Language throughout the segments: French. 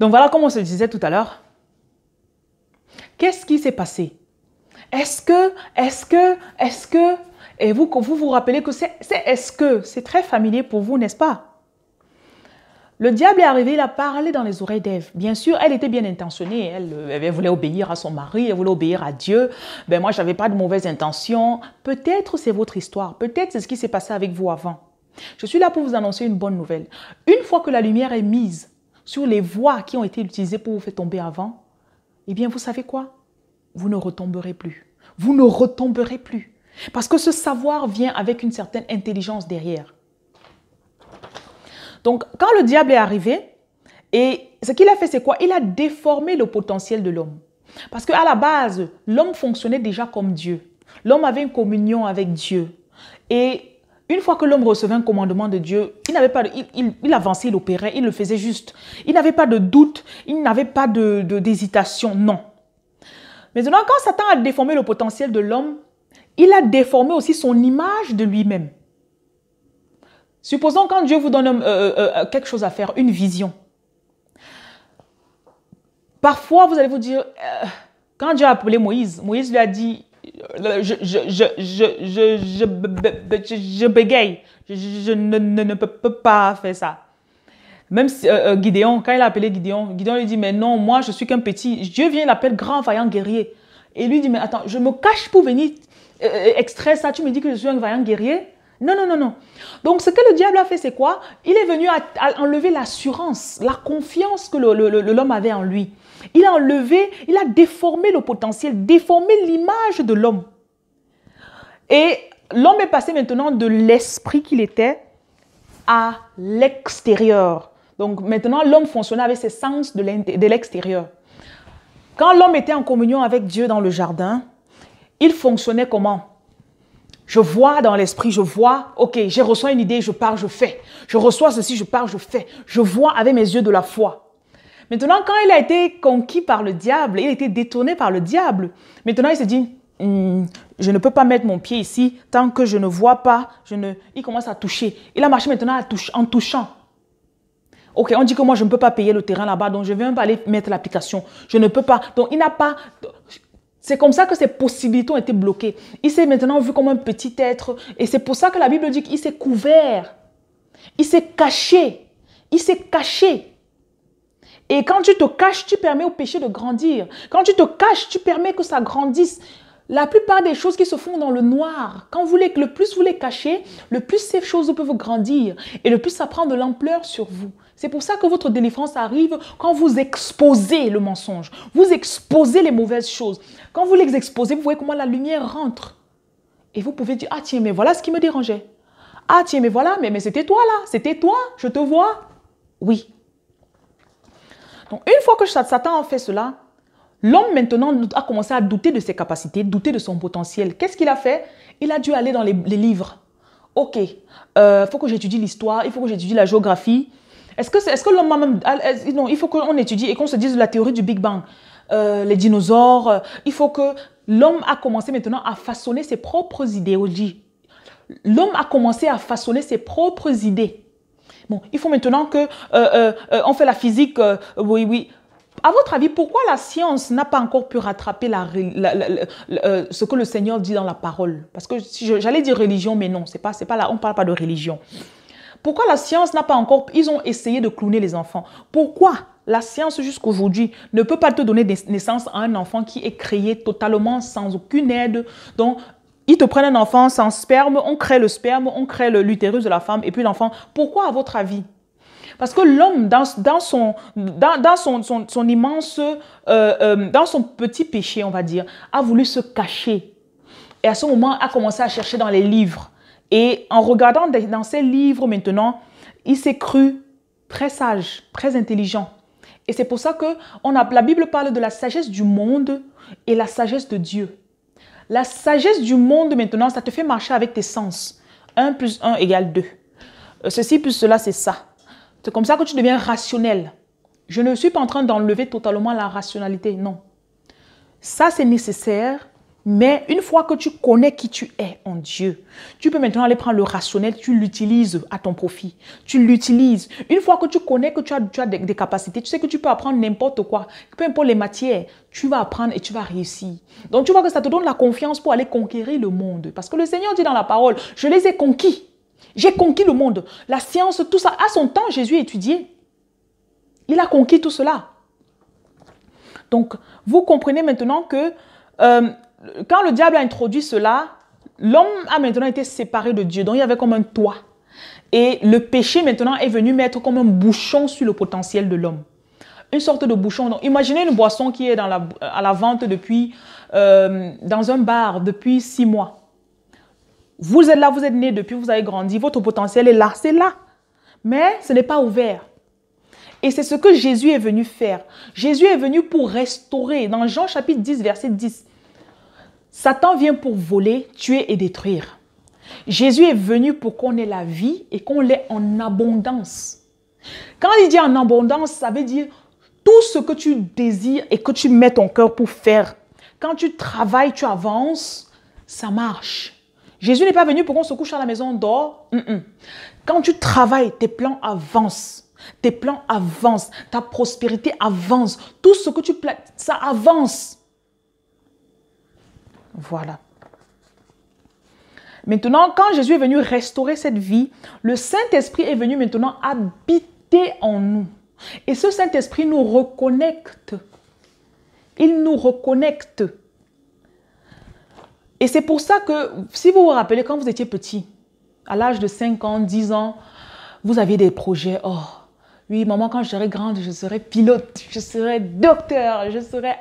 Donc voilà comme on se disait tout à l'heure. Qu'est-ce qui s'est passé Est-ce que, est-ce que, est-ce que... Et vous vous, vous rappelez que c'est est-ce que, c'est très familier pour vous, n'est-ce pas le diable est arrivé, il a parlé dans les oreilles d'Ève. Bien sûr, elle était bien intentionnée. Elle, voulait obéir à son mari, elle voulait obéir à Dieu. Ben moi, je n'avais pas de mauvaises intentions. Peut-être c'est votre histoire. Peut-être c'est ce qui s'est passé avec vous avant. Je suis là pour vous annoncer une bonne nouvelle. Une fois que la lumière est mise sur les voies qui ont été utilisées pour vous faire tomber avant, eh bien, vous savez quoi Vous ne retomberez plus. Vous ne retomberez plus. Parce que ce savoir vient avec une certaine intelligence derrière. Donc, quand le diable est arrivé, et ce qu'il a fait, c'est quoi Il a déformé le potentiel de l'homme. Parce qu'à la base, l'homme fonctionnait déjà comme Dieu. L'homme avait une communion avec Dieu. Et une fois que l'homme recevait un commandement de Dieu, il n'avait pas il, avançait, il opérait, il le faisait juste. Il n'avait pas de doute, il n'avait pas d'hésitation, de, d'hésitation, non. Maintenant, quand Satan a déformé le potentiel de l'homme, il a déformé aussi son image de lui-même. Supposons quand Dieu vous donne euh, euh, euh, quelque chose à faire, une vision. Parfois, vous allez vous dire, quand Dieu a appelé Moïse, Moïse lui a dit, je, je, je, je, je, bégaye. Je, ne, ne, peux pas faire ça. Même si, euh, euh, Gideon, quand il a appelé Gideon, Gideon lui dit, mais non, moi, je suis qu'un petit. Dieu vient, il grand, vaillant guerrier. Et lui dit, mais attends, je me cache pour venir euh, extraire ça. Tu me dis que je suis un vaillant guerrier non, non, non, non. Donc, ce que le diable a fait, c'est quoi Il est venu à enlever l'assurance, la confiance que l'homme avait en lui. Il a enlevé, il a déformé le potentiel, déformé l'image de l'homme. Et l'homme est passé maintenant de l'esprit qu'il était à l'extérieur. Donc maintenant, l'homme fonctionnait avec ses sens de l'extérieur. Quand l'homme était en communion avec Dieu dans le jardin, il fonctionnait comment Je vois dans l'esprit, je vois, ok, j'ai reçu une idée, je pars, je fais. Je reçois ceci, je pars, je fais. Je vois avec mes yeux de la foi. Maintenant, quand il a été conquis par le diable, il a été détourné par le diable. Maintenant, il se dit, hmm, je ne peux pas mettre mon pied ici tant que je ne vois pas. Je ne... Il commence à toucher. Il a marché maintenant en touchant. Ok, on dit que moi, je ne peux pas payer le terrain là-bas, donc je ne vais même pas aller mettre l'application. Je ne peux pas. Donc, il n'a pas... C'est comme ça que ses possibilités ont été bloquées. Il s'est maintenant vu comme un petit être. Et c'est pour ça que la Bible dit qu'il s'est couvert. Il s'est caché. Il s'est caché. Et quand tu te caches, tu permets au péché de grandir. Quand tu te caches, tu permets que ça grandisse. La plupart des choses qui se font dans le noir, quand vous les, le plus vous les cachez, le plus ces choses peuvent grandir et le plus ça prend de l'ampleur sur vous. C'est pour ça que votre délivrance arrive quand vous exposez le mensonge, vous exposez les mauvaises choses. Quand vous les exposez, vous voyez comment la lumière rentre. Et vous pouvez dire, ah tiens, mais voilà ce qui me dérangeait. Ah tiens, mais voilà, mais, mais c'était toi là, c'était toi, je te vois. Oui, une fois que Satan a fait cela, l'homme maintenant a commencé à douter de ses capacités, douter de son potentiel. Qu'est-ce qu'il a fait Il a dû aller dans les, livres. Ok, il euh, faut que j'étudie l'histoire, il faut que j'étudie la géographie. Est-ce que, l'homme a même... Ah, non, il faut qu'on étudie et qu'on se dise la théorie du Big Bang. Euh, les dinosaures. Euh, il faut que l'homme a commencé maintenant à façonner ses propres idéologies. L'homme a commencé à façonner ses propres idées. Bon, il faut maintenant que euh, euh, euh, on fait la physique, oui, oui. À votre avis, pourquoi la science n'a pas encore pu rattraper la, ce que le Seigneur dit dans la parole Parce que j'allais dire religion, mais non, c'est pas, c'est pas là, on parle pas de religion. Pourquoi la science n'a pas encore, ils ont essayé de cloner les enfants. Pourquoi la science jusqu'aujourd'hui ne peut pas te donner naissance à un enfant qui est créé totalement sans aucune aide, ils te prennent un enfant sans sperme, on crée le sperme, on crée l'utérus de la femme et puis l'enfant. Pourquoi, à votre avis parce que l'homme, dans, son, dans, son, son, immense, euh, euh, dans son petit péché, on va dire, a voulu se cacher. Et à ce moment, a commencé à chercher dans les livres. Et en regardant dans ces livres maintenant, il s'est cru très sage, très intelligent. Et c'est pour ça que on la Bible parle de la sagesse du monde et la sagesse de Dieu. La sagesse du monde maintenant, ça te fait marcher avec tes sens. 1 plus 1 égale 2. Euh, ceci plus cela, c'est ça. C'est comme ça que tu deviens rationnel. Je ne suis pas en train d'enlever totalement la rationalité, non. Ça, c'est nécessaire mais une fois que tu connais qui tu es en Dieu, tu peux maintenant aller prendre le rationnel, tu l'utilises à ton profit. Tu l'utilises. Une fois que tu connais que tu as, as des, des, capacités, tu sais que tu peux apprendre n'importe quoi, peu importe les matières, tu vas apprendre et tu vas réussir. Donc tu vois que ça te donne la confiance pour aller conquérir le monde. Parce que le Seigneur dit dans la parole, je les ai conquis. J'ai conquis le monde. La science, tout ça, à son temps, Jésus étudiait. Il a conquis tout cela. Donc, vous comprenez maintenant que... Euh, quand le diable a introduit cela, l'homme a maintenant été séparé de Dieu. Donc il y avait comme un toit. Et le péché maintenant est venu mettre comme un bouchon sur le potentiel de l'homme. Une sorte de bouchon. Donc imaginez une boisson qui est à la vente depuis, euh, dans un bar depuis six mois. Vous êtes là, vous êtes né depuis, vous avez grandi, votre potentiel est là, c'est là. Mais ce n'est pas ouvert. Et c'est ce que Jésus est venu faire. Jésus est venu pour restaurer. Dans Jean chapitre 10, verset 10, Satan vient pour voler, tuer et détruire. Jésus est venu pour qu'on ait la vie et qu'on l'ait en abondance. Quand il dit en abondance, ça veut dire tout ce que tu désires et que tu mets ton cœur pour faire. Quand tu travailles, tu avances, ça marche. Jésus n'est pas venu pour qu'on se couche à la maison, d'or. dort. Quand tu travailles, tes plans avancent. Tes plans avancent, ta prospérité avance, tout ce que tu places, ça avance. Voilà. Maintenant, quand Jésus est venu restaurer cette vie, le Saint-Esprit est venu maintenant habiter en nous. Et ce Saint-Esprit nous reconnecte. Il nous reconnecte. Et c'est pour ça que, si vous vous rappelez, quand vous étiez petit, à l'âge de 5 ans, 10 ans, vous aviez des projets. Oh, oui, maman, quand je serai grande, je serai pilote, je serai docteur, je serai.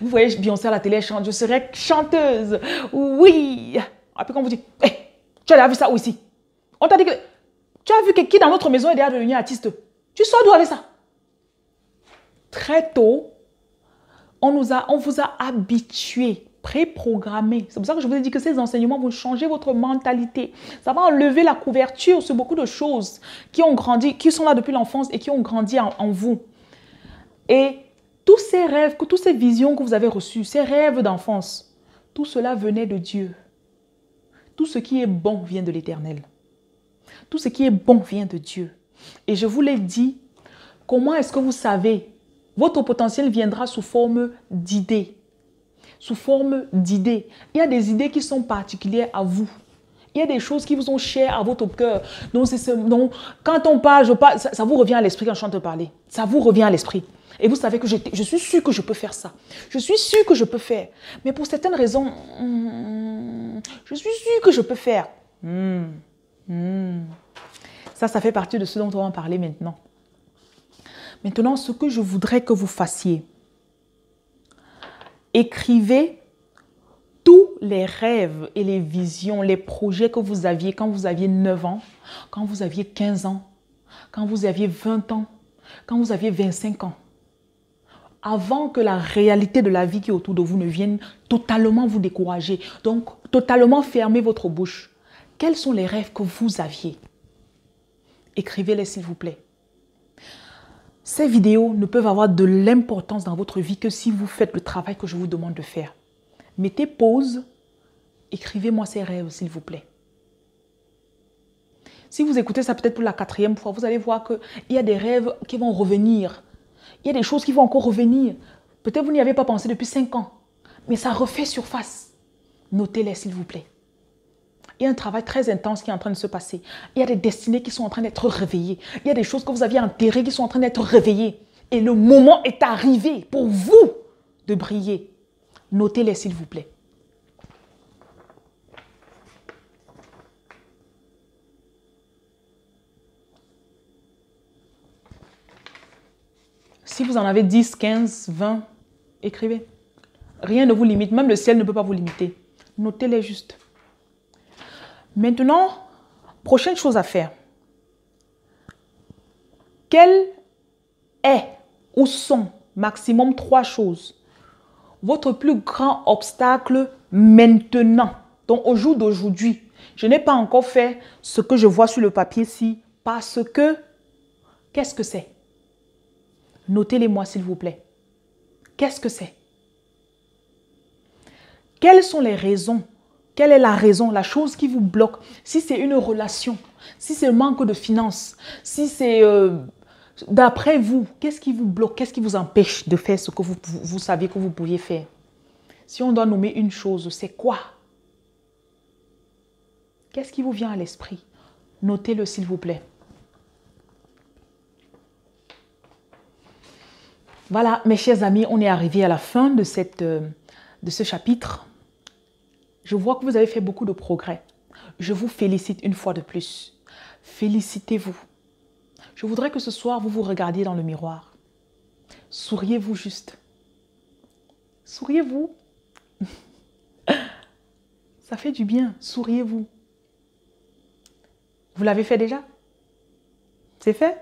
Vous voyez, Beyoncé à la télé chante, je serai chanteuse. Oui. Après, ah, quand vous dit, eh, tu as vu ça aussi On t'a dit que. Tu as vu que qui dans notre maison est déjà devenu artiste Tu sais d'où avec ça Très tôt, on, nous a, on vous a habitué préprogrammé. C'est pour ça que je vous ai dit que ces enseignements vont changer votre mentalité. Ça va enlever la couverture sur beaucoup de choses qui ont grandi, qui sont là depuis l'enfance et qui ont grandi en, en vous. Et tous ces rêves, toutes ces visions que vous avez reçues, ces rêves d'enfance, tout cela venait de Dieu. Tout ce qui est bon vient de l'Éternel. Tout ce qui est bon vient de Dieu. Et je vous l'ai dit, comment est-ce que vous savez Votre potentiel viendra sous forme d'idées sous forme d'idées. Il y a des idées qui sont particulières à vous. Il y a des choses qui vous sont chères à votre cœur. Donc, ce, quand on parle, je ça, vous revient à l'esprit quand je suis parler. Ça vous revient à l'esprit. Et vous savez que je, suis sûr que je peux faire ça. Je suis sûr que je peux faire. Mais pour certaines raisons, hmm, je suis sûr que je peux faire. Hmm, hmm. Ça, ça fait partie de ce dont on va parler maintenant. Maintenant, ce que je voudrais que vous fassiez, écrivez tous les rêves et les visions, les projets que vous aviez quand vous aviez 9 ans, quand vous aviez 15 ans, quand vous aviez 20 ans, quand vous aviez 25 ans. Avant que la réalité de la vie qui est autour de vous ne vienne totalement vous décourager. Donc, totalement fermez votre bouche. Quels sont les rêves que vous aviez Écrivez-les, s'il vous plaît. Ces vidéos ne peuvent avoir de l'importance dans votre vie que si vous faites le travail que je vous demande de faire. Mettez pause, écrivez-moi ces rêves, s'il vous plaît. Si vous écoutez ça peut-être pour la quatrième fois, vous allez voir qu'il y a des rêves qui vont revenir. Il y a des choses qui vont encore revenir. Peut-être vous n'y avez pas pensé depuis cinq ans, mais ça refait surface. Notez-les, s'il vous plaît. Il y a un travail très intense qui est en train de se passer. Il y a des destinées qui sont en train d'être réveillées. Il y a des choses que vous aviez enterrées qui sont en train d'être réveillées. Et le moment est arrivé pour vous de briller. Notez-les, s'il vous plaît. Si vous en avez 10, 15, 20, écrivez. Rien ne vous limite, même le ciel ne peut pas vous limiter. Notez-les juste. Maintenant, prochaine chose à faire. Quel est ou sont maximum trois choses votre plus grand obstacle maintenant Donc au jour d'aujourd'hui, je n'ai pas encore fait ce que je vois sur le papier ici parce que qu'est-ce que c'est Notez-les-moi s'il vous plaît. Qu'est-ce que c'est Quelles sont les raisons quelle est la raison, la chose qui vous bloque Si c'est une relation, si c'est un manque de finances, si c'est... Euh, d'après vous, qu'est-ce qui vous bloque Qu'est-ce qui vous empêche de faire ce que vous, vous, saviez que vous pouviez faire Si on doit nommer une chose, c'est quoi Qu'est-ce qui vous vient à l'esprit Notez-le s'il vous plaît. Voilà, mes chers amis, on est arrivé à la fin de, cette, euh, de ce chapitre. Je vois que vous avez fait beaucoup de progrès. Je vous félicite une fois de plus. Félicitez-vous. Je voudrais que ce soir, vous vous regardiez dans le miroir. Souriez-vous juste. Souriez-vous. Ça fait du bien. Souriez-vous. Vous, l'avez fait déjà C'est fait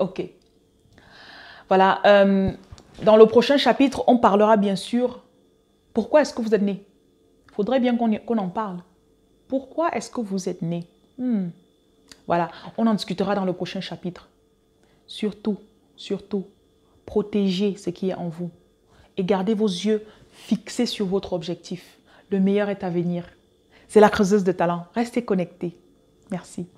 Ok. Voilà. Euh, dans le prochain chapitre, on parlera bien sûr pourquoi est-ce que vous êtes né faudrait bien qu'on en parle. Pourquoi est-ce que vous êtes né hmm. Voilà, on en discutera dans le prochain chapitre. Surtout, surtout, protégez ce qui est en vous et gardez vos yeux fixés sur votre objectif. Le meilleur est à venir. C'est la creuseuse de talent. Restez connectés. Merci.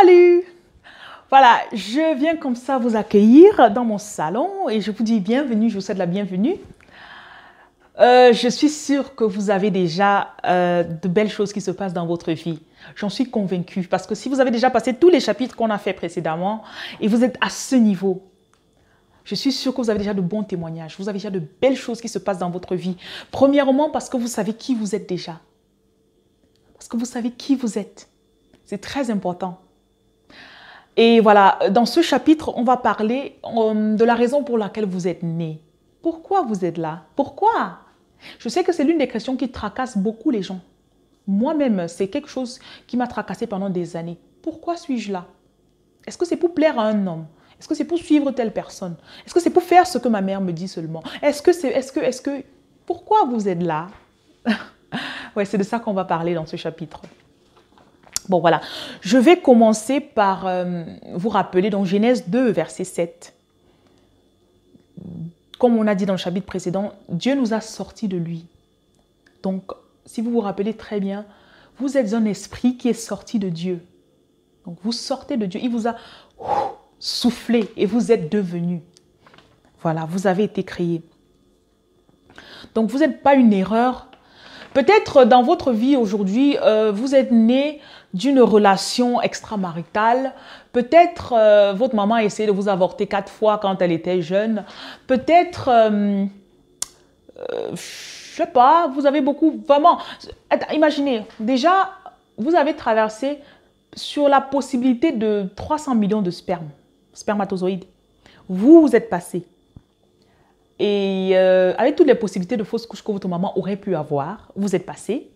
Salut Voilà, je viens comme ça vous accueillir dans mon salon et je vous dis bienvenue, je vous souhaite la bienvenue. Euh, je suis sûre que vous avez déjà euh, de belles choses qui se passent dans votre vie. J'en suis convaincue parce que si vous avez déjà passé tous les chapitres qu'on a fait précédemment et vous êtes à ce niveau, je suis sûre que vous avez déjà de bons témoignages, vous avez déjà de belles choses qui se passent dans votre vie. Premièrement parce que vous savez qui vous êtes déjà. Parce que vous savez qui vous êtes. C'est très important. Et voilà, dans ce chapitre, on va parler euh, de la raison pour laquelle vous êtes né. Pourquoi vous êtes là Pourquoi Je sais que c'est l'une des questions qui tracasse beaucoup les gens. Moi-même, c'est quelque chose qui m'a tracassé pendant des années. Pourquoi suis-je là Est-ce que c'est pour plaire à un homme Est-ce que c'est pour suivre telle personne Est-ce que c'est pour faire ce que ma mère me dit seulement Est-ce que c'est... Est-ce que... Est-ce que... Pourquoi vous êtes là Ouais, c'est de ça qu'on va parler dans ce chapitre. Bon, voilà. Je vais commencer par euh, vous rappeler dans Genèse 2, verset 7. Comme on a dit dans le chapitre précédent, Dieu nous a sortis de lui. Donc, si vous vous rappelez très bien, vous êtes un esprit qui est sorti de Dieu. Donc, vous sortez de Dieu. Il vous a soufflé et vous êtes devenu. Voilà, vous avez été créé. Donc, vous n'êtes pas une erreur. Peut-être dans votre vie aujourd'hui, euh, vous êtes né d'une relation extramaritale. Peut-être euh, votre maman a essayé de vous avorter quatre fois quand elle était jeune. Peut-être, je euh, euh, je sais pas, vous avez beaucoup, vraiment. Imaginez, déjà, vous avez traversé sur la possibilité de 300 millions de sperme, spermatozoïdes. Vous, vous êtes passé. Et avec toutes les possibilités de fausses couches que votre maman aurait pu avoir, vous êtes passé.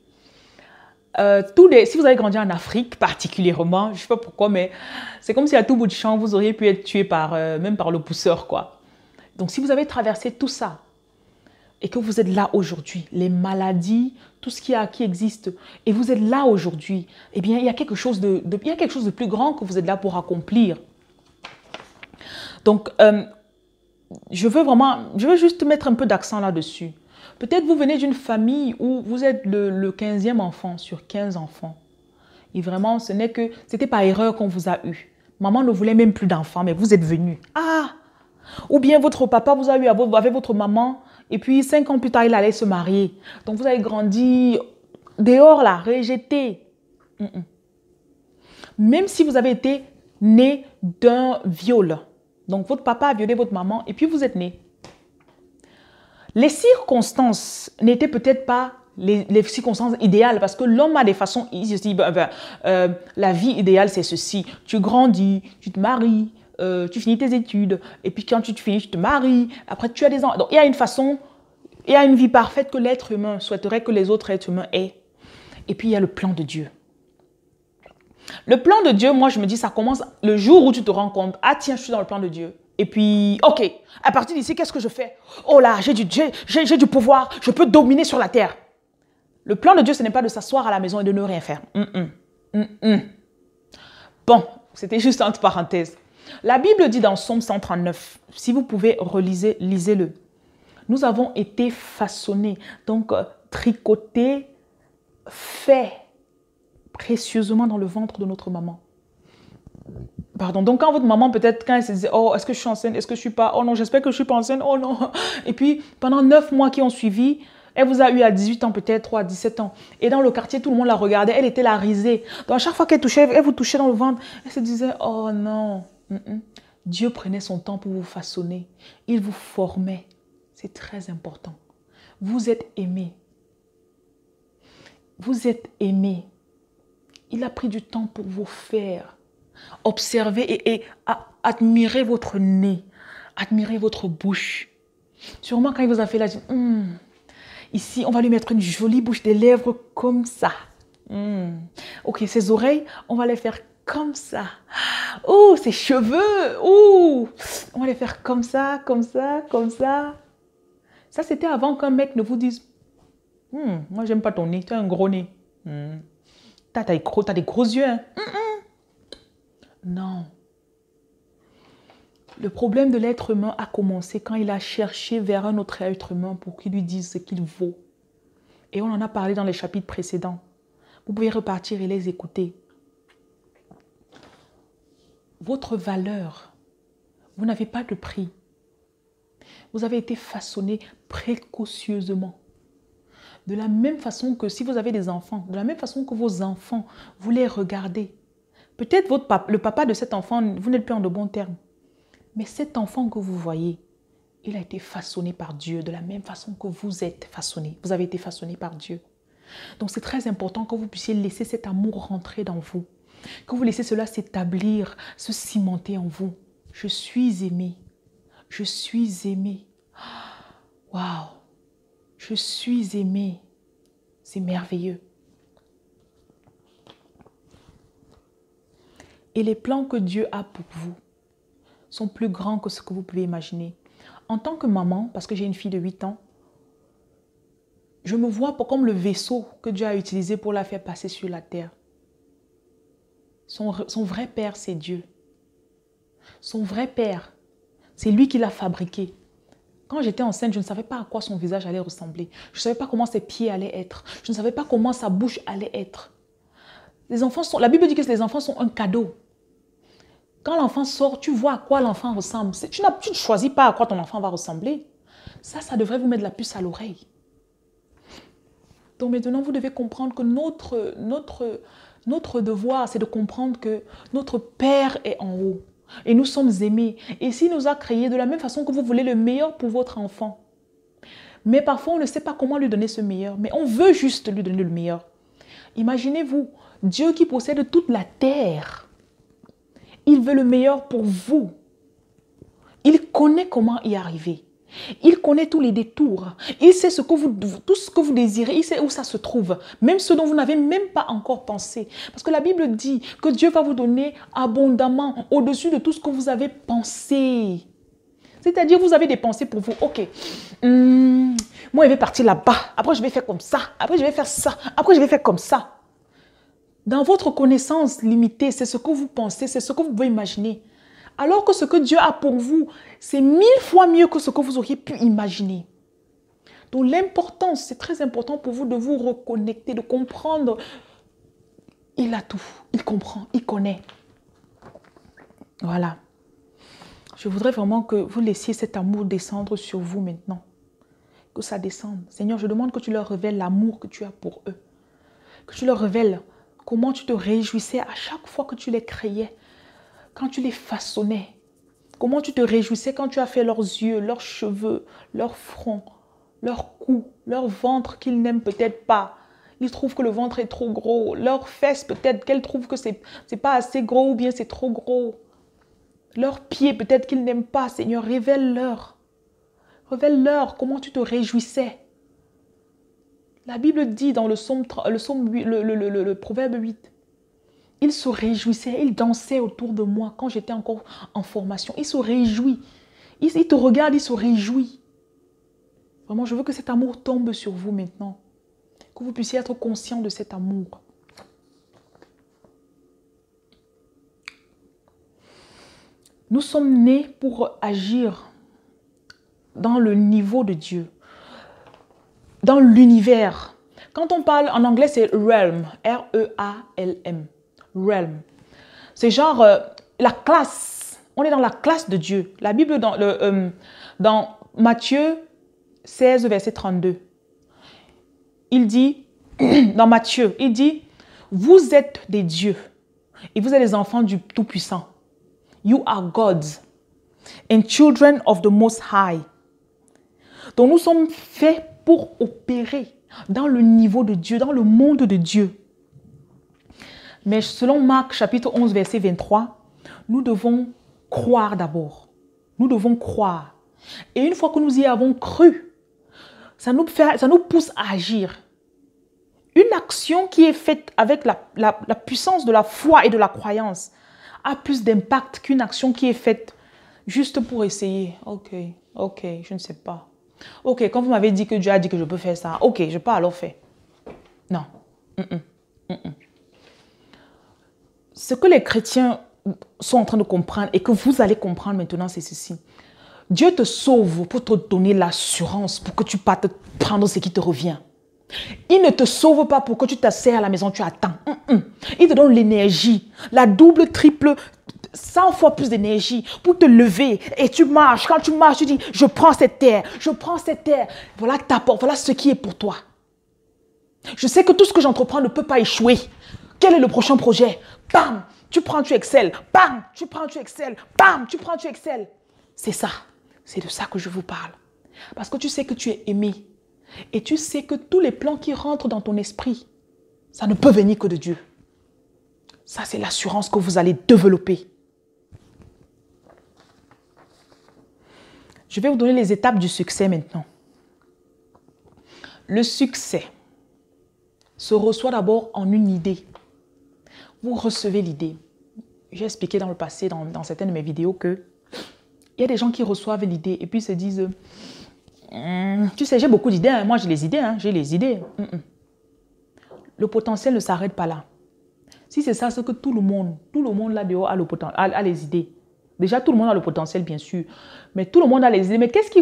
Euh, tous les, si vous avez grandi en Afrique particulièrement, je ne sais pas pourquoi, mais c'est comme si à tout bout de champ, vous auriez pu être tué par, euh, même par le pousseur. quoi. Donc si vous avez traversé tout ça et que vous êtes là aujourd'hui, les maladies, tout ce qui, a, qui existe, et vous êtes là aujourd'hui, eh bien, il y, a quelque chose de, quelque chose de plus grand que vous êtes là pour accomplir. Donc, euh, je veux vraiment, je veux juste mettre un peu d'accent là-dessus. Peut-être vous venez d'une famille où vous êtes le, 15e enfant sur 15 enfants. Et vraiment, ce n'est que, c'était par erreur qu'on vous a eu. Maman ne voulait même plus d'enfants, mais vous êtes venu. Ah Ou bien votre papa vous a eu avec votre maman, et puis cinq ans plus tard, il allait se marier. Donc vous avez grandi dehors là, rejeté. Même si vous avez été né d'un viol. Donc votre papa a violé votre maman, et puis vous êtes né. Les circonstances n'étaient peut-être pas les, circonstances idéales parce que l'homme a des façons, il se dit, bah, bah, euh, la vie idéale c'est ceci, tu grandis, tu te maries, euh, tu finis tes études, et puis quand tu te finis, tu te maries, après tu as des enfants. Donc il y a une façon, il y a une vie parfaite que l'être humain souhaiterait que les autres êtres humains aient. Et puis il y a le plan de Dieu. Le plan de Dieu, moi je me dis, ça commence le jour où tu te rends compte, ah tiens, je suis dans le plan de Dieu. Et puis, ok, à partir d'ici, qu'est-ce que je fais Oh là, j'ai du, j'ai, du pouvoir, je peux dominer sur la terre. Le plan de Dieu, ce n'est pas de s'asseoir à la maison et de ne rien faire. Mm, mm, mm, bon, c'était juste entre parenthèses. La Bible dit dans Psaume 139, si vous pouvez reliser, lisez-le. Nous avons été façonnés, donc euh, tricotés, faits précieusement dans le ventre de notre maman. Pardon. Donc, quand votre maman, peut-être, quand elle se disait, oh, est-ce que je suis enceinte, est-ce que je suis pas, oh non, j'espère que je suis pas enceinte, oh non. Et puis, pendant neuf mois qui ont suivi, elle vous a eu à 18 ans, peut-être 3 à 17 ans. Et dans le quartier, tout le monde la regardait. Elle était la risée. Donc, à chaque fois qu'elle touchait, elle vous touchait dans le ventre. Elle se disait, oh non. Dieu prenait son temps pour vous façonner. Il vous formait. C'est très important. Vous êtes aimé. Vous êtes aimé. Il a pris du temps pour vous faire. Observez et, admirez votre nez. Admirez votre bouche. Sûrement quand il vous a fait la... Hmm, ici, on va lui mettre une jolie bouche, des lèvres comme ça. Hmm. Ok, ses oreilles, on va les faire comme ça. Oh, ses cheveux. Oh, on va les faire comme ça, comme ça, comme ça. Ça, c'était avant qu'un mec ne vous dise Moi, hmm, Moi, j'aime pas ton nez, tu as un gros nez. T'as, des gros yeux. Hein? Non. Le problème de l'être humain a commencé quand il a cherché vers un autre être humain pour qu'il lui dise ce qu'il vaut. Et on en a parlé dans les chapitres précédents. Vous pouvez repartir et les écouter. Votre valeur, vous n'avez pas de prix. Vous avez été façonné précocieusement. De la même façon que si vous avez des enfants, de la même façon que vos enfants, vous les regardez, Peut-être votre le papa de cet enfant, vous n'êtes plus en de bons termes. Mais cet enfant que vous voyez, il a été façonné par Dieu de la même façon que vous êtes façonné. Vous avez été façonné par Dieu. Donc c'est très important que vous puissiez laisser cet amour rentrer dans vous, que vous laissez cela s'établir, se cimenter en vous. Je suis aimé. Je suis aimé. Ah, waouh. Je suis aimé. C'est merveilleux. Et les plans que Dieu a pour vous sont plus grands que ce que vous pouvez imaginer. En tant que maman, parce que j'ai une fille de 8 ans, je me vois comme le vaisseau que Dieu a utilisé pour la faire passer sur la terre. Son, vrai père, c'est Dieu. Son vrai père, c'est lui qui l'a fabriqué. Quand j'étais enceinte, je ne savais pas à quoi son visage allait ressembler. Je ne savais pas comment ses pieds allaient être. Je ne savais pas comment sa bouche allait être. Les enfants sont, la Bible dit que les enfants sont un cadeau. Quand l'enfant sort, tu vois à quoi l'enfant ressemble. Tu, tu ne choisis pas à quoi ton enfant va ressembler. Ça, ça devrait vous mettre la puce à l'oreille. Donc maintenant, vous devez comprendre que notre, notre, notre devoir, c'est de comprendre que notre Père est en haut. Et nous sommes aimés. Et s'il nous a créés de la même façon que vous voulez le meilleur pour votre enfant. Mais parfois, on ne sait pas comment lui donner ce meilleur. Mais on veut juste lui donner le meilleur. Imaginez-vous, Dieu qui possède toute la terre il veut le meilleur pour vous. Il connaît comment y arriver. Il connaît tous les détours. Il sait ce que vous, tout ce que vous désirez. Il sait où ça se trouve. Même ce dont vous n'avez même pas encore pensé. Parce que la Bible dit que Dieu va vous donner abondamment au-dessus de tout ce que vous avez pensé. C'est-à-dire, vous avez des pensées pour vous. OK. Hmm, moi, je vais partir là-bas. Après, je vais faire comme ça. Après, je vais faire ça. Après, je vais faire comme ça. Dans votre connaissance limitée, c'est ce que vous pensez, c'est ce que vous pouvez imaginer. Alors que ce que Dieu a pour vous, c'est mille fois mieux que ce que vous auriez pu imaginer. Donc l'importance, c'est très important pour vous de vous reconnecter, de comprendre. Il a tout, il comprend, il connaît. Voilà. Je voudrais vraiment que vous laissiez cet amour descendre sur vous maintenant. Que ça descende. Seigneur, je demande que tu leur révèles l'amour que tu as pour eux. Que tu leur révèles Comment tu te réjouissais à chaque fois que tu les créais, quand tu les façonnais. Comment tu te réjouissais quand tu as fait leurs yeux, leurs cheveux, leur front, leur cou, leur ventre qu'ils n'aiment peut-être pas. Ils trouvent que le ventre est trop gros. Leurs fesses peut-être qu'elles trouvent que c'est pas assez gros ou bien c'est trop gros. Leurs pieds peut-être qu'ils n'aiment pas. Seigneur, révèle-leur. Révèle-leur comment tu te réjouissais la Bible dit dans le le, proverbe 8, il se réjouissait, il dansait autour de moi quand j'étais encore en formation. Il se réjouit. il te regarde, il se réjouit. Vraiment, je veux que cet amour tombe sur vous maintenant. Que vous puissiez être conscient de cet amour. Nous sommes nés pour agir dans le niveau de Dieu dans l'univers. Quand on parle en anglais, c'est realm, R-E-A-L-M, realm. C'est genre euh, la classe. On est dans la classe de Dieu. La Bible dans, le, euh, dans Matthieu 16, verset 32, il dit, dans Matthieu, il dit, vous êtes des dieux et vous êtes les enfants du Tout-Puissant. You are gods and children of the Most High. Donc nous sommes faits pour opérer dans le niveau de Dieu, dans le monde de Dieu. Mais selon Marc chapitre 11 verset 23, nous devons croire d'abord. Nous devons croire. Et une fois que nous y avons cru, ça nous, fait, ça nous pousse à agir. Une action qui est faite avec la, la puissance de la foi et de la croyance a plus d'impact qu'une action qui est faite juste pour essayer. Ok, ok, je ne sais pas. Ok, quand vous m'avez dit que Dieu a dit que je peux faire ça, ok, je peux alors faire. Non. Ce que les chrétiens sont en train de comprendre et que vous allez comprendre maintenant, c'est ceci. Dieu te sauve pour te donner l'assurance, pour que tu te prendre ce qui te revient. Il ne te sauve pas pour que tu t'assers à la maison, tu attends. Il te donne l'énergie, la double, triple, 100 fois plus d'énergie pour te lever et tu marches. Quand tu marches, tu dis, je prends cette terre, je prends cette terre. Voilà ta porte, voilà ce qui est pour toi. Je sais que tout ce que j'entreprends ne peut pas échouer. Quel est le prochain projet Bam Tu prends, tu excelles. Bam Tu prends, tu excelles. Bam Tu prends, tu excelles. C'est ça. C'est de ça que je vous parle. Parce que tu sais que tu es aimé. Et tu sais que tous les plans qui rentrent dans ton esprit, ça ne peut venir que de Dieu. Ça, c'est l'assurance que vous allez développer. Je vais vous donner les étapes du succès maintenant. Le succès se reçoit d'abord en une idée. Vous recevez l'idée. J'ai expliqué dans le passé, dans, certaines de mes vidéos, que il y a des gens qui reçoivent l'idée et puis se disent hum, Tu sais, j'ai beaucoup d'idées, hein. moi j'ai les idées, hein. j'ai les idées. Hum, hum. Le potentiel ne s'arrête pas là. Si c'est ça, c'est que tout le monde, tout le monde là-dehors a les idées. Déjà, tout le monde a le potentiel, bien sûr, mais tout le monde a les idées. Mais qu'est-ce qui,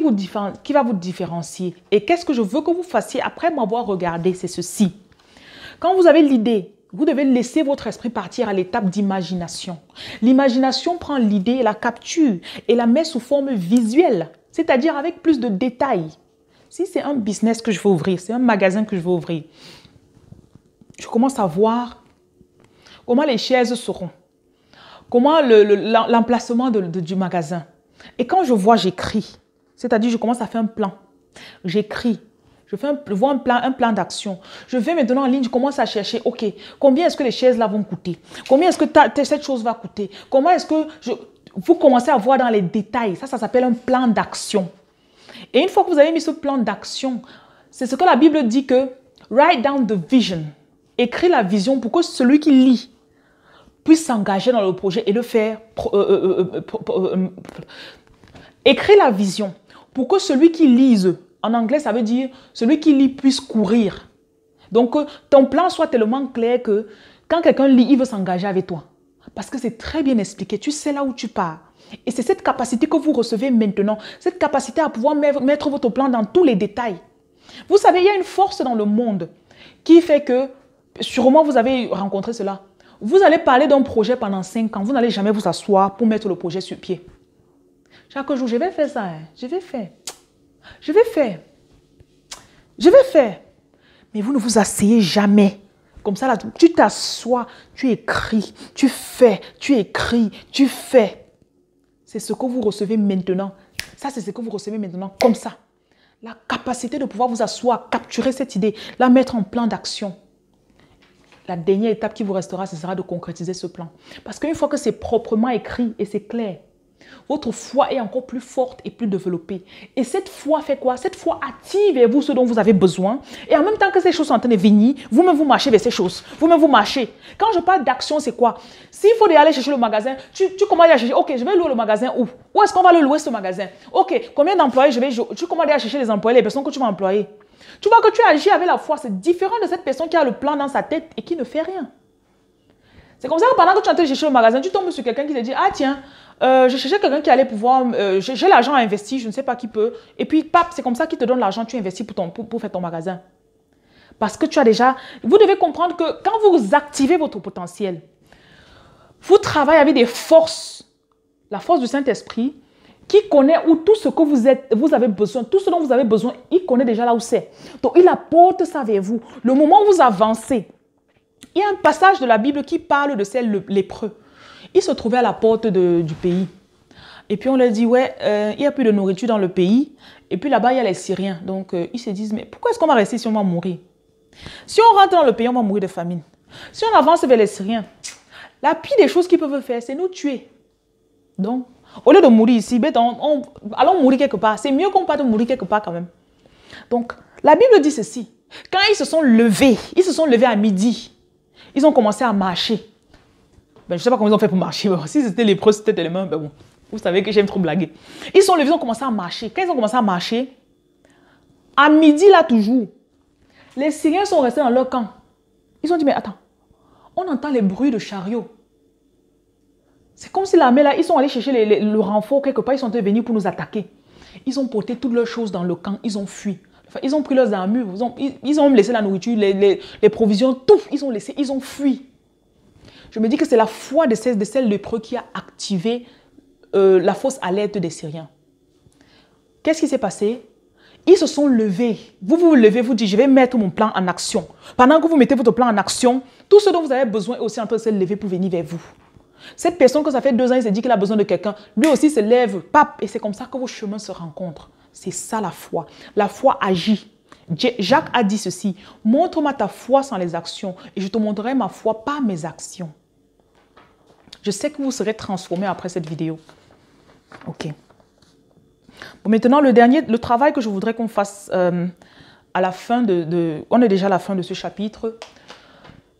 qui va vous différencier Et qu'est-ce que je veux que vous fassiez après m'avoir regardé C'est ceci. Quand vous avez l'idée, vous devez laisser votre esprit partir à l'étape d'imagination. L'imagination prend l'idée, la capture et la met sous forme visuelle, c'est-à-dire avec plus de détails. Si c'est un business que je veux ouvrir, c'est un magasin que je veux ouvrir, je commence à voir comment les chaises seront comment l'emplacement du magasin. Et quand je vois, j'écris. C'est-à-dire, je commence à faire un plan. J'écris. Je, fais un, vois un plan, un plan d'action. Je vais maintenant en ligne, je commence à chercher, OK, combien est-ce que les chaises là vont coûter Combien est-ce que cette chose va coûter Comment est-ce que Vous commencez à voir dans les détails. Ça, ça s'appelle un plan d'action. Et une fois que vous avez mis ce plan d'action, c'est ce que la Bible dit que write down the vision. Écris la vision pour que celui qui lit puisse s'engager dans le projet et le faire. Euh, euh, euh, écrire la vision pour que celui qui lise, en anglais ça veut dire celui qui lit puisse courir. Donc ton plan soit tellement clair que quand quelqu'un lit, il veut s'engager avec toi. Parce que c'est très bien expliqué, tu sais là où tu pars. Et c'est cette capacité que vous recevez maintenant, cette capacité à pouvoir mettre votre plan dans tous les détails. Vous savez, il y a une force dans le monde qui fait que, sûrement vous avez rencontré cela, vous allez parler d'un projet pendant 5 ans. Vous n'allez jamais vous asseoir pour mettre le projet sur pied. Chaque jour, je vais faire ça. Hein. Je vais faire. Je vais faire. Je vais faire. Mais vous ne vous asseyez jamais. Comme ça, là, tu t'assois, tu écris, tu fais, tu écris, tu fais. C'est ce que vous recevez maintenant. Ça, c'est ce que vous recevez maintenant, comme ça. La capacité de pouvoir vous asseoir, capturer cette idée, la mettre en plan d'action la dernière étape qui vous restera, ce sera de concrétiser ce plan. Parce qu'une fois que c'est proprement écrit et c'est clair, votre foi est encore plus forte et plus développée. Et cette foi fait quoi Cette foi active et vous ce dont vous avez besoin. Et en même temps que ces choses sont en train de venir, vous-même vous marchez vers ces choses. Vous-même vous marchez. Quand je parle d'action, c'est quoi S'il faut aller chercher le magasin, tu, tu commences à chercher. Ok, je vais louer le magasin où Où est-ce qu'on va le louer ce magasin Ok, combien d'employés je vais. Tu commences à chercher les employés, les personnes que tu vas employer. Tu vois que tu agis avec la foi, c'est différent de cette personne qui a le plan dans sa tête et qui ne fait rien. C'est comme ça que pendant que tu es en train de le magasin, tu tombes sur quelqu'un qui te dit, ah tiens, euh, je cherchais quelqu'un qui allait pouvoir, euh, j'ai l'argent à investir, je ne sais pas qui peut. Et puis, pap, c'est comme ça qu'il te donne l'argent, tu investis pour, ton, pour, faire ton magasin. Parce que tu as déjà, vous devez comprendre que quand vous activez votre potentiel, vous travaillez avec des forces, la force du Saint-Esprit, qui connaît où tout ce que vous êtes, vous avez besoin, tout ce dont vous avez besoin, il connaît déjà là où c'est. Donc il apporte ça vers vous. Le moment où vous avancez, il y a un passage de la Bible qui parle de ces lépreux. Ils se trouvaient à la porte de, du pays. Et puis on leur dit, ouais, euh, il n'y a plus de nourriture dans le pays. Et puis là-bas, il y a les Syriens. Donc euh, ils se disent, mais pourquoi est-ce qu'on va rester si on va mourir Si on rentre dans le pays, on va mourir de famine. Si on avance vers les Syriens, la pire des choses qu'ils peuvent faire, c'est nous tuer. Donc, au lieu de mourir ici, ben on, allons mourir quelque part. C'est mieux qu'on de mourir quelque part quand même. Donc, la Bible dit ceci. Quand ils se sont levés, ils se sont levés à midi. Ils ont commencé à marcher. Ben, je ne sais pas comment ils ont fait pour marcher. si c'était lépreux, c'était tellement... Ben bon, vous savez que j'aime trop blaguer. Ils sont levés, ils ont commencé à marcher. Quand ils ont commencé à marcher, à midi là toujours, les Syriens sont restés dans leur camp. Ils ont dit, mais attends, on entend les bruits de chariots. C'est comme si l'armée, là, ils sont allés chercher le renfort quelque part, ils sont venus pour nous attaquer. Ils ont porté toutes leurs choses dans le camp, ils ont fui. Enfin, ils ont pris leurs armures, ils ont, ils, ont laissé la nourriture, les, les, provisions, tout, ils ont laissé, ils ont fui. Je me dis que c'est la foi de, celle de lépreux qui a activé euh, la fausse alerte des Syriens. Qu'est-ce qui s'est passé Ils se sont levés. Vous vous levez, vous dites, je vais mettre mon plan en action. Pendant que vous mettez votre plan en action, tout ce dont vous avez besoin est aussi en train de se lever pour venir vers vous. Cette personne que ça fait deux ans, il se dit qu'il a besoin de quelqu'un, lui aussi se lève, pape, et c'est comme ça que vos chemins se rencontrent. C'est ça la foi. La foi agit. Jacques a dit ceci, montre-moi ta foi sans les actions, et je te montrerai ma foi par mes actions. Je sais que vous serez transformés après cette vidéo. OK. Bon, maintenant, le dernier, le travail que je voudrais qu'on fasse euh, à la fin de... On est déjà à la fin de ce chapitre.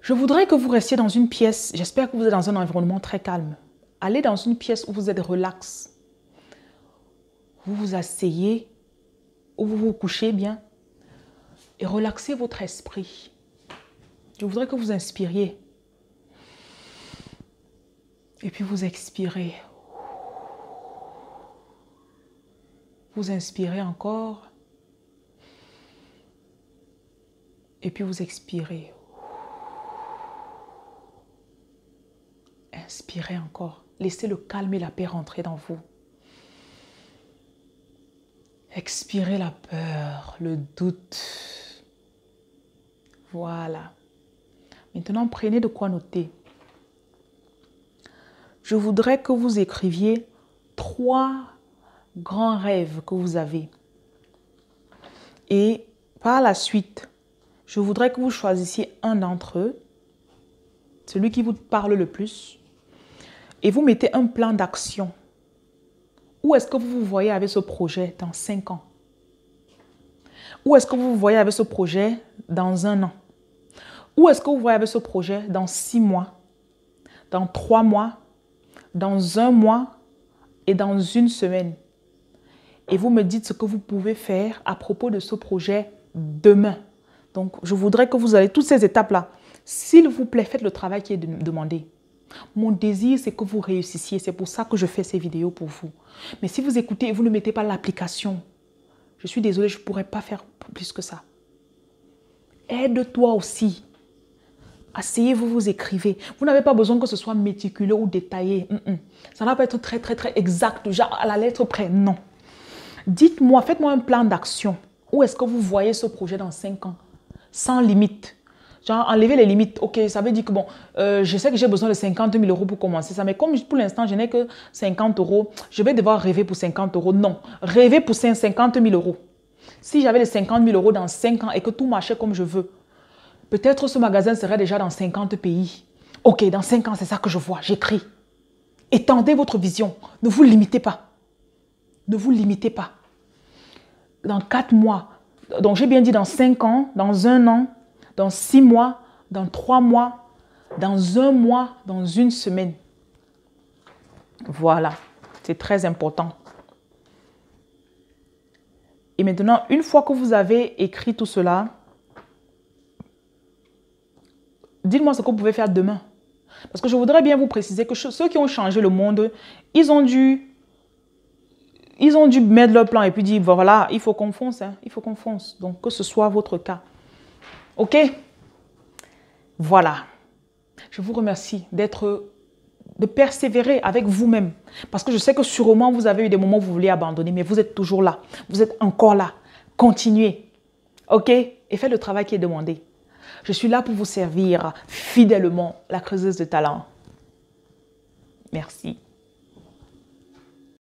Je voudrais que vous restiez dans une pièce, j'espère que vous êtes dans un environnement très calme. Allez dans une pièce où vous êtes relax. Vous vous asseyez, où vous vous couchez bien et relaxez votre esprit. Je voudrais que vous inspiriez. Et puis vous expirez. Vous inspirez encore. Et puis vous expirez. encore. Laissez le calme et la paix rentrer dans vous. Expirez la peur, le doute. Voilà. Maintenant, prenez de quoi noter. Je voudrais que vous écriviez trois grands rêves que vous avez. Et par la suite, je voudrais que vous choisissiez un d'entre eux, celui qui vous parle le plus, et vous mettez un plan d'action, où est-ce que vous vous voyez avec ce projet dans cinq ans Où est-ce que vous vous voyez avec ce projet dans un an Où est-ce que vous voyez avec ce projet dans six mois Dans trois mois Dans un mois Et dans une semaine Et vous me dites ce que vous pouvez faire à propos de ce projet demain. Donc, je voudrais que vous allez toutes ces étapes-là. S'il vous plaît, faites le travail qui est demandé. Mon désir, c'est que vous réussissiez. C'est pour ça que je fais ces vidéos pour vous. Mais si vous écoutez et vous ne mettez pas l'application, je suis désolée, je ne pourrais pas faire plus que ça. Aide-toi aussi. Asseyez-vous, vous écrivez. Vous n'avez pas besoin que ce soit méticuleux ou détaillé. Ça n'a va pas être très, très, très exact, genre à la lettre près. Non. Dites-moi, faites-moi un plan d'action. Où est-ce que vous voyez ce projet dans 5 ans Sans limite. Genre, enlever les limites. Ok, ça veut dire que bon, euh, je sais que j'ai besoin de 50 000 euros pour commencer ça, mais comme pour l'instant, je n'ai que 50 euros, je vais devoir rêver pour 50 euros. Non, rêver pour 50 000 euros. Si j'avais les 50 000 euros dans 5 ans et que tout marchait comme je veux, peut-être ce magasin serait déjà dans 50 pays. Ok, dans 5 ans, c'est ça que je vois, j'écris. Étendez votre vision, ne vous limitez pas. Ne vous limitez pas. Dans 4 mois, donc j'ai bien dit dans 5 ans, dans 1 an, dans six mois, dans trois mois, dans un mois, dans une semaine. Voilà, c'est très important. Et maintenant, une fois que vous avez écrit tout cela, dites-moi ce que vous pouvez faire demain. Parce que je voudrais bien vous préciser que ceux qui ont changé le monde, ils ont dû, ils ont dû mettre leur plan et puis dire, voilà, il faut qu'on fonce, hein, il faut qu'on fonce. Donc, que ce soit votre cas. OK Voilà. Je vous remercie d'être de persévérer avec vous-même. Parce que je sais que sûrement, vous avez eu des moments où vous voulez abandonner, mais vous êtes toujours là. Vous êtes encore là. Continuez. OK Et faites le travail qui est demandé. Je suis là pour vous servir fidèlement, la creuseuse de talent. Merci.